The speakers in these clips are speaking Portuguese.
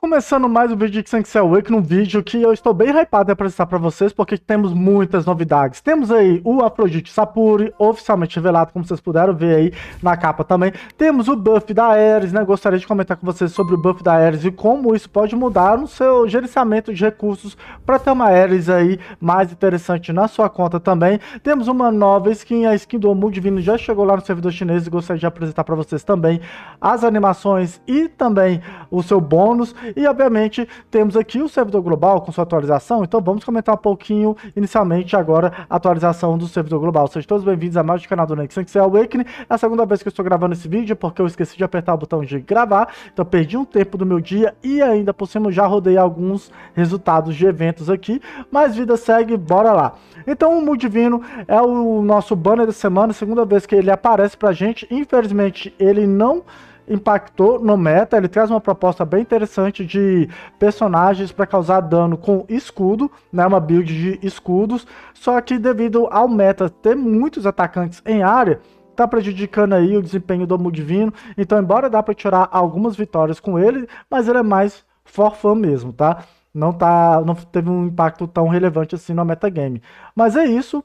Começando mais um vídeo de Sanctuary Wake, num vídeo que eu estou bem hypado a apresentar para vocês, porque temos muitas novidades. Temos aí o Afrodite Sapuri, oficialmente revelado, como vocês puderam ver aí na capa também. Temos o buff da Ares, né? Gostaria de comentar com vocês sobre o buff da Ares e como isso pode mudar no seu gerenciamento de recursos para ter uma Ares aí mais interessante na sua conta também. Temos uma nova skin, a skin do Omu Divino já chegou lá no servidor chinês e gostaria de apresentar para vocês também as animações e também o seu bônus. E obviamente temos aqui o servidor global com sua atualização. Então vamos comentar um pouquinho inicialmente agora a atualização do servidor global. Sejam todos bem-vindos a mais um canal do Nexon que é Awakening. É a segunda vez que eu estou gravando esse vídeo porque eu esqueci de apertar o botão de gravar. Então perdi um tempo do meu dia e ainda por cima já rodei alguns resultados de eventos aqui. Mas vida segue, bora lá. Então o Mudivino é o nosso banner da semana, segunda vez que ele aparece pra gente. Infelizmente ele não impactou no meta. Ele traz uma proposta bem interessante de personagens para causar dano com escudo, né? Uma build de escudos. Só que devido ao meta ter muitos atacantes em área, tá prejudicando aí o desempenho do Divino. Então, embora dá para tirar algumas vitórias com ele, mas ele é mais forfã mesmo, tá? Não tá, não teve um impacto tão relevante assim no metagame. Mas é isso,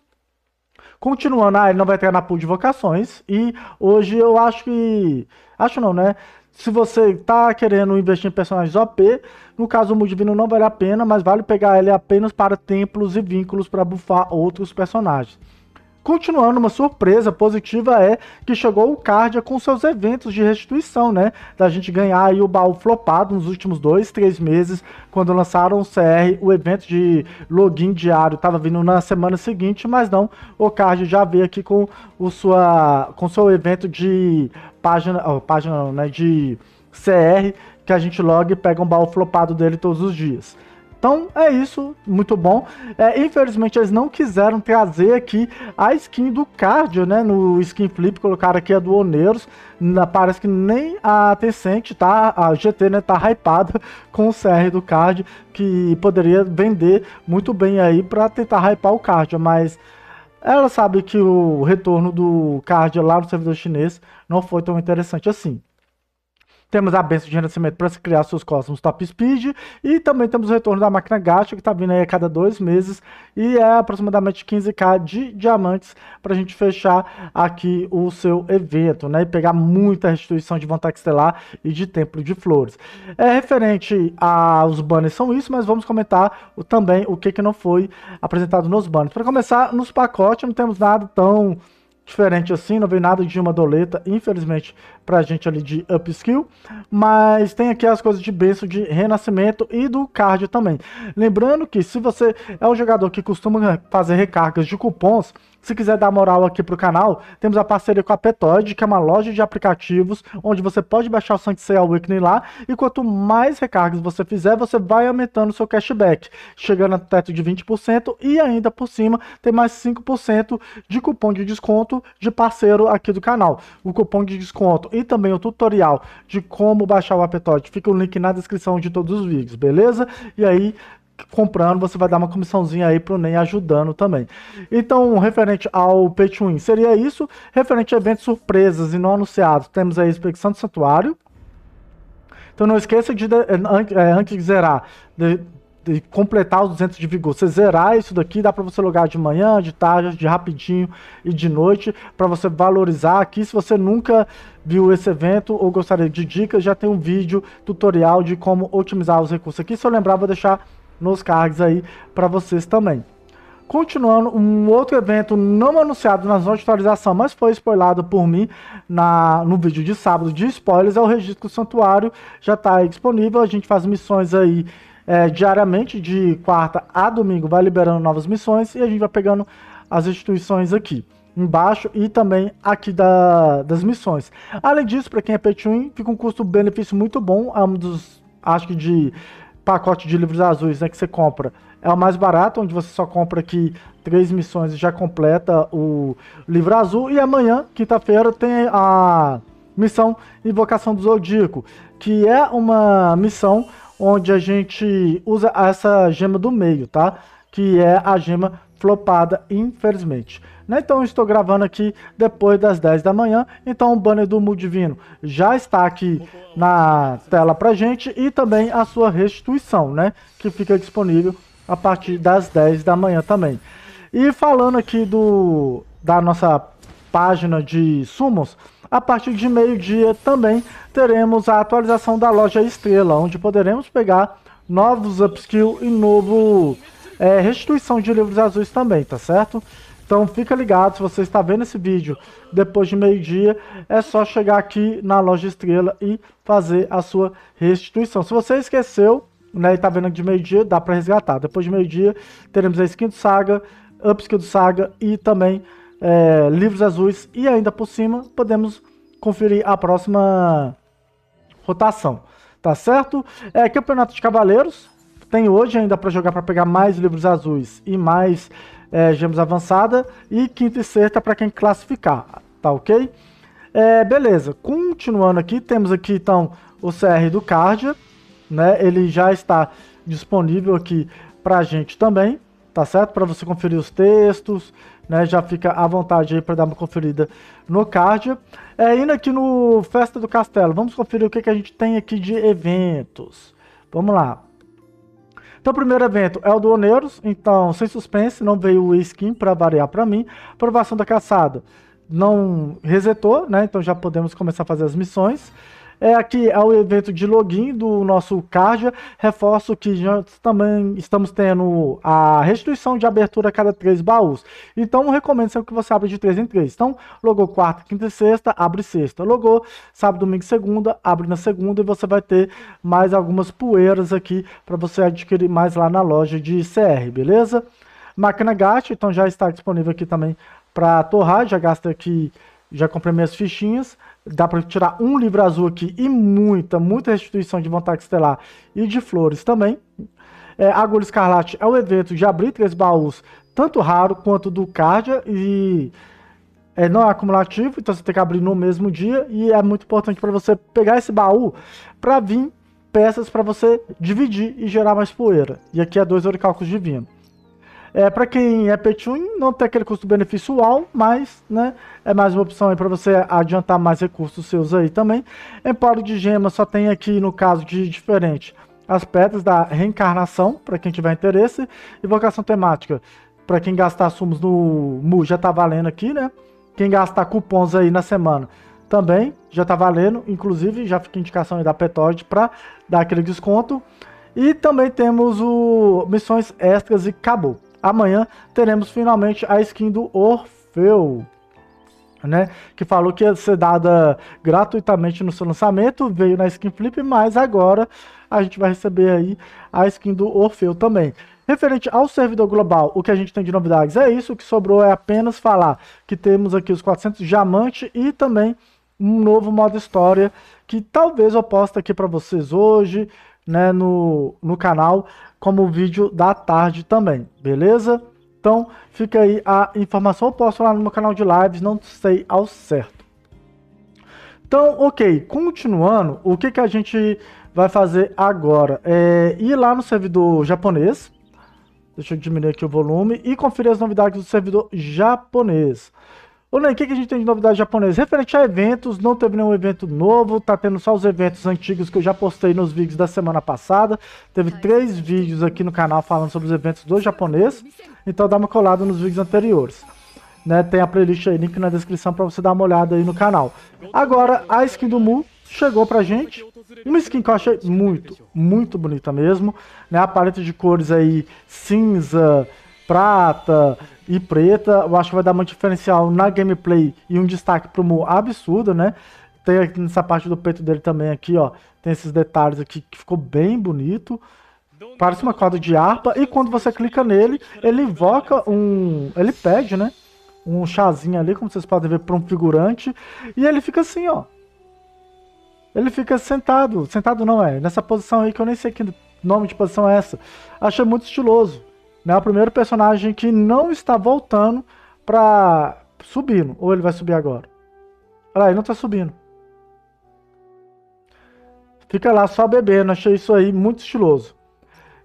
Continuando, ah, ele não vai entrar na pool de vocações. E hoje eu acho que. Acho não, né? Se você tá querendo investir em personagens OP, no caso o Mudivino não vale a pena, mas vale pegar ele apenas para templos e vínculos para buffar outros personagens. Continuando, uma surpresa positiva é que chegou o Cardia com seus eventos de restituição, né? Da gente ganhar aí o baú flopado nos últimos dois, três meses, quando lançaram o CR, o evento de login diário estava vindo na semana seguinte, mas não, o Cardia já veio aqui com o sua, com seu evento de página, oh, página não, né? De CR, que a gente loga e pega um baú flopado dele todos os dias. Então é isso, muito bom. É, infelizmente eles não quiseram trazer aqui a skin do Cardio, né? No skin flip, colocaram aqui a do Oneiros. Na, parece que nem a Tencent tá? A GT, né? Tá hypada com o CR do Cardio, que poderia vender muito bem aí para tentar hypar o Cardio, mas. Ela sabe que o retorno do card lá no servidor chinês não foi tão interessante assim. Temos a benção de renascimento para se criar seus cosmos top speed. E também temos o retorno da máquina gacha, que está vindo aí a cada dois meses. E é aproximadamente 15k de diamantes para a gente fechar aqui o seu evento, né? E pegar muita restituição de vontade estelar e de templo de flores. É referente aos banners, são isso, mas vamos comentar também o que, que não foi apresentado nos banners. Para começar, nos pacotes não temos nada tão diferente assim, não veio nada de uma doleta, infelizmente, pra gente ali de upskill, mas tem aqui as coisas de benção de renascimento e do cardio também. Lembrando que se você é um jogador que costuma fazer recargas de cupons, se quiser dar moral aqui pro canal, temos a parceria com a Petoid, que é uma loja de aplicativos, onde você pode baixar o Sanctuary Weekly lá, e quanto mais recargas você fizer, você vai aumentando o seu cashback, chegando a teto de 20% e ainda por cima tem mais 5% de cupom de desconto de parceiro aqui do canal. O cupom de desconto e também o tutorial de como baixar o Apetoid fica o link na descrição de todos os vídeos, beleza? E aí comprando, você vai dar uma comissãozinha aí pro NEM ajudando também. Então, referente ao Pay to Win, seria isso. Referente a eventos surpresas e não anunciados, temos aí a inspeção do Santuário. Então não esqueça de, eh, eh, antes de zerar, de, de completar os 200 de vigor. Você zerar isso daqui, dá para você logar de manhã, de tarde, de rapidinho e de noite, para você valorizar aqui. Se você nunca viu esse evento ou gostaria de dicas, já tem um vídeo tutorial de como otimizar os recursos aqui. Se eu lembrar, vou deixar nos cards aí para vocês também. Continuando, um outro evento não anunciado na zona de atualização, mas foi spoilado por mim na, no vídeo de sábado de spoilers, é o Registro Santuário, já está disponível, a gente faz missões aí é, diariamente, de quarta a domingo, vai liberando novas missões e a gente vai pegando as instituições aqui embaixo e também aqui da, das missões. Além disso, para quem é Petun, fica um custo-benefício muito bom, é um dos, acho que de pacote de livros azuis, né, que você compra, é o mais barato, onde você só compra aqui três missões e já completa o livro azul. E amanhã, quinta-feira, tem a missão Invocação do Zodíaco, que é uma missão onde a gente usa essa gema do meio, tá? Que é a gema flopada, infelizmente. Né? Então estou gravando aqui depois das 10 da manhã, então o banner do Divino já está aqui na tela pra gente e também a sua restituição, né? Que fica disponível a partir das 10 da manhã também. E falando aqui do da nossa página de sumos, a partir de meio-dia também teremos a atualização da loja Estrela, onde poderemos pegar novos upskill e novo é, restituição de livros azuis também, tá certo? Então fica ligado, se você está vendo esse vídeo depois de meio-dia, é só chegar aqui na loja Estrela e fazer a sua restituição. Se você esqueceu, né, e tá vendo de meio-dia, dá para resgatar. Depois de meio-dia, teremos a skin do Saga, upskill do Saga e também é, livros azuis. E ainda por cima, podemos conferir a próxima rotação, tá certo? É, Campeonato de Cavaleiros, tem hoje ainda para jogar para pegar mais livros azuis e mais é, Avançada, e quinta e sexta para quem classificar, tá ok? É, beleza, continuando aqui, temos aqui então o CR do Cardia, né? Ele já está disponível aqui para a gente também, tá certo? Para você conferir os textos, né? Já fica à vontade aí para dar uma conferida no Cardia. É, indo aqui no Festa do Castelo, vamos conferir o que, que a gente tem aqui de eventos. Vamos lá. Então, o primeiro evento é o do Oneiros. Então, sem suspense, não veio o skin para variar para mim. Aprovação da caçada não resetou, né? Então já podemos começar a fazer as missões é aqui ao evento de login do nosso Carja. Reforço que já também estamos tendo a restituição de abertura a cada três baús. Então, recomendo que você abra de três em três. Então, logou quarta, quinta e sexta, abre sexta. Logou sábado, domingo e segunda, abre na segunda e você vai ter mais algumas poeiras aqui para você adquirir mais lá na loja de CR, beleza? Máquina gasta, então já está disponível aqui também para torrar. Já gasta aqui já comprei minhas fichinhas. Dá para tirar um livro azul aqui e muita, muita restituição de vontade estelar e de flores também. É, Agulha Escarlate é o evento de abrir três baús, tanto raro quanto do Cardia, e é, não é acumulativo, então você tem que abrir no mesmo dia, e é muito importante para você pegar esse baú para vir peças para você dividir e gerar mais poeira. E aqui é dois oricalcos divinos. É, para quem é Petun, não tem aquele custo-benefício uau, mas né, é mais uma opção aí para você adiantar mais recursos seus aí também. Empório de gema só tem aqui, no caso de diferente, as pedras da reencarnação, para quem tiver interesse. evocação temática, para quem gastar sumos no Mu já tá valendo aqui, né? Quem gastar cupons aí na semana também já tá valendo. Inclusive, já fica indicação aí da Petoid para dar aquele desconto. E também temos o missões extras e acabou amanhã teremos finalmente a skin do Orfeu. Né, que falou que ia ser dada gratuitamente no seu lançamento, veio na skin Flip, mas agora a gente vai receber aí a skin do Orfeu também. Referente ao servidor global, o que a gente tem de novidades é isso, o que sobrou é apenas falar que temos aqui os 400 diamante e também um novo modo história que talvez eu poste aqui para vocês hoje, né, no, no canal, como o vídeo da tarde também, beleza? Então fica aí a informação, eu posto lá no meu canal de lives, não sei ao certo. Então, ok, continuando, o que, que a gente vai fazer agora? É ir lá no servidor japonês, deixa eu diminuir aqui o volume, e conferir as novidades do servidor japonês. Olha o que, que a gente tem de novidade japonesa? Referente a eventos, não teve nenhum evento novo, tá tendo só os eventos antigos que eu já postei nos vídeos da semana passada. Teve três vídeos aqui no canal falando sobre os eventos do japonês, então dá uma colada nos vídeos anteriores. Né, tem a playlist aí, link na descrição para você dar uma olhada aí no canal. Agora, a skin do Mu chegou pra gente. Uma skin que eu achei muito, muito bonita mesmo. Né, a paleta de cores aí, cinza, prata e preta, eu acho que vai dar muito diferencial na gameplay e um destaque pro Mu absurdo, né? Tem aqui nessa parte do peito dele também aqui, ó, tem esses detalhes aqui que ficou bem bonito. Parece uma corda de harpa e quando você clica nele, ele invoca um, ele pede, né? Um chazinho ali, como vocês podem ver, para um figurante, e ele fica assim, ó. Ele fica sentado, sentado não é, nessa posição aí que eu nem sei que nome de posição é essa. Achei muito estiloso né? É o primeiro personagem que não está voltando pra subindo. Ou ele vai subir agora? Olha, ah, ele não tá subindo. Fica lá só bebendo. Achei isso aí muito estiloso.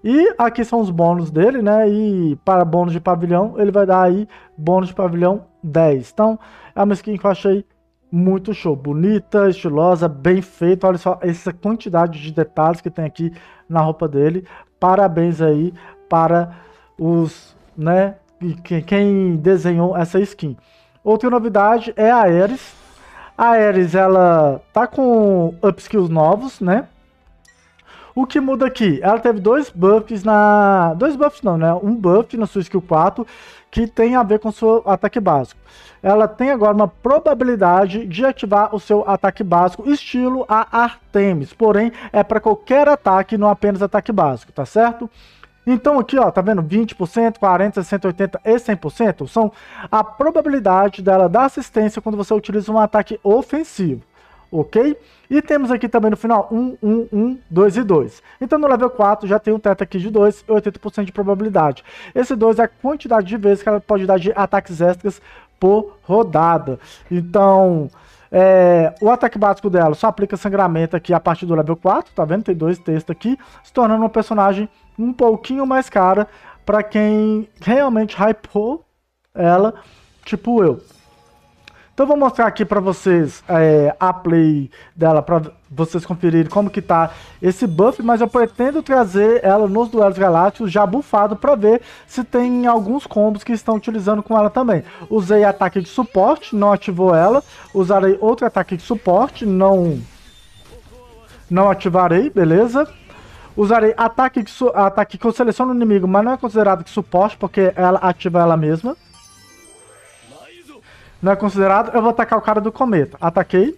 E aqui são os bônus dele, né? E para bônus de pavilhão, ele vai dar aí bônus de pavilhão 10. Então, é uma skin que eu achei muito show. Bonita, estilosa, bem feita. Olha só essa quantidade de detalhes que tem aqui na roupa dele. Parabéns aí para os, né, quem desenhou essa skin. Outra novidade é a Ares. A Ares, ela tá com upskills novos, né? O que muda aqui? Ela teve dois buffs na... Dois buffs não, né? Um buff na sua skill 4, que tem a ver com seu ataque básico. Ela tem agora uma probabilidade de ativar o seu ataque básico, estilo a Artemis. Porém, é para qualquer ataque, não apenas ataque básico, tá certo? Então aqui, ó, tá vendo? 20%, 40%, 60%, 80% e 100% são a probabilidade dela dar assistência quando você utiliza um ataque ofensivo ok? E temos aqui também no final 1, 1, 1, 2 e 2. Então no level 4 já tem um teto aqui de 2 e 80% de probabilidade. Esse 2 é a quantidade de vezes que ela pode dar de ataques extras por rodada. Então, é, o ataque básico dela só aplica sangramento aqui a partir do level 4, tá vendo? Tem dois textos aqui, se tornando uma personagem um pouquinho mais cara para quem realmente hypou ela, tipo eu. Então eu vou mostrar aqui para vocês é, a play dela, para vocês conferirem como que tá esse buff, mas eu pretendo trazer ela nos duelos galácticos já bufado para ver se tem alguns combos que estão utilizando com ela também. Usei ataque de suporte, não ativou ela, usarei outro ataque de suporte, não, não ativarei, beleza? Usarei ataque, ataque que eu seleciono o inimigo, mas não é considerado que suporte, porque ela ativa ela mesma não é considerado, eu vou atacar o cara do cometa. Ataquei.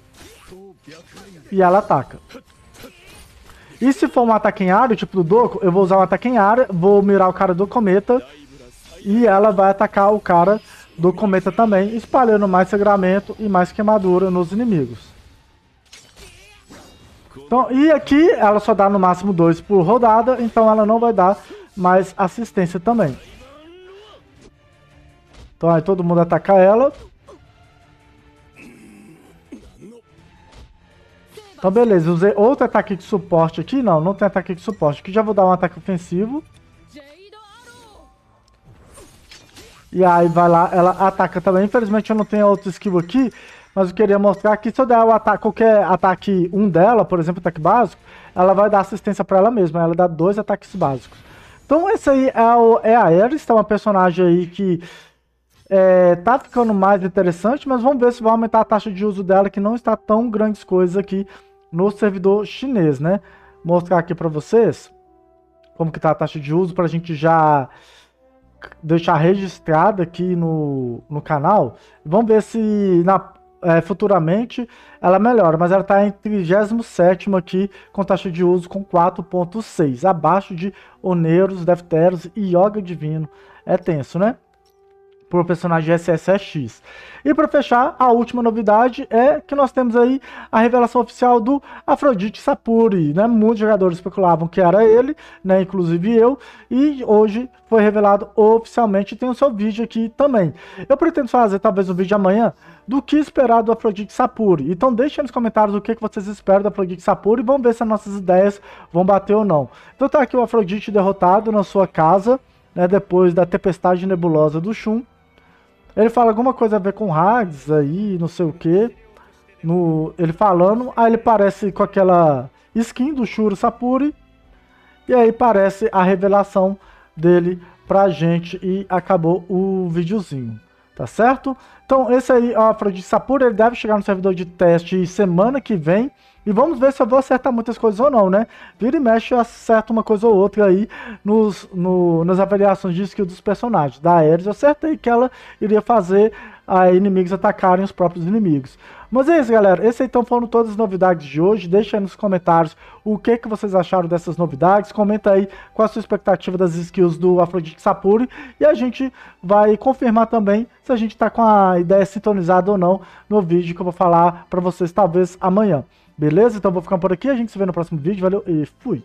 E ela ataca. E se for um ataque em área, tipo do Doku, eu vou usar um ataque em área, vou mirar o cara do cometa. E ela vai atacar o cara do cometa também, espalhando mais sangramento e mais queimadura nos inimigos. Então, e aqui ela só dá no máximo 2 por rodada, então ela não vai dar mais assistência também. Então aí todo mundo ataca ela. Então, beleza. Usei outro ataque de suporte aqui. Não, não tem ataque de suporte. Aqui já vou dar um ataque ofensivo. E aí vai lá, ela ataca também. Infelizmente eu não tenho outro skill aqui, mas eu queria mostrar que se eu der o ataque, qualquer ataque 1 um dela, por exemplo, ataque básico, ela vai dar assistência para ela mesma. Ela dá dois ataques básicos. Então esse aí é, o, é a Ares, tá uma personagem aí que é, tá ficando mais interessante, mas vamos ver se vai aumentar a taxa de uso dela, que não está tão grandes coisas aqui no servidor chinês, né? Mostrar aqui para vocês como que tá a taxa de uso para a gente já deixar registrada aqui no, no canal. Vamos ver se na, é, futuramente ela melhora, mas ela está em 37 aqui com taxa de uso com 4.6, abaixo de Oneiros, Defteros e Yoga Divino. É tenso, né? por personagem SSX. E para fechar, a última novidade é que nós temos aí a revelação oficial do Afrodite Sapuri, né? Muitos jogadores especulavam que era ele, né? Inclusive eu, e hoje foi revelado oficialmente, tem o seu vídeo aqui também. Eu pretendo fazer talvez um vídeo amanhã do que esperar do Afrodite Sapuri. Então deixem nos comentários o que, que vocês esperam do Afrodite Sapuri e vamos ver se as nossas ideias vão bater ou não. Então tá aqui o Afrodite derrotado na sua casa, né? Depois da tempestade nebulosa do Shun. Ele fala alguma coisa a ver com Hades aí, não sei o que. No, ele falando, aí ele parece com aquela skin do Shuro Sapuri. E aí parece a revelação dele pra gente e acabou o videozinho tá certo? Então esse aí a o Afro de Sapura, ele deve chegar no servidor de teste semana que vem, e vamos ver se eu vou acertar muitas coisas ou não, né? Vira e mexe, eu acerto uma coisa ou outra aí nos, no, nas avaliações de skill dos personagens. Da Ares eu acertei que ela iria fazer a inimigos atacarem os próprios inimigos. Mas é isso, galera. Esse então foram todas as novidades de hoje. Deixa aí nos comentários o que, que vocês acharam dessas novidades. Comenta aí qual a sua expectativa das skills do Afrodite Sapuri. E a gente vai confirmar também se a gente está com a ideia sintonizada ou não no vídeo que eu vou falar para vocês talvez amanhã. Beleza? Então vou ficando por aqui. A gente se vê no próximo vídeo. Valeu e fui!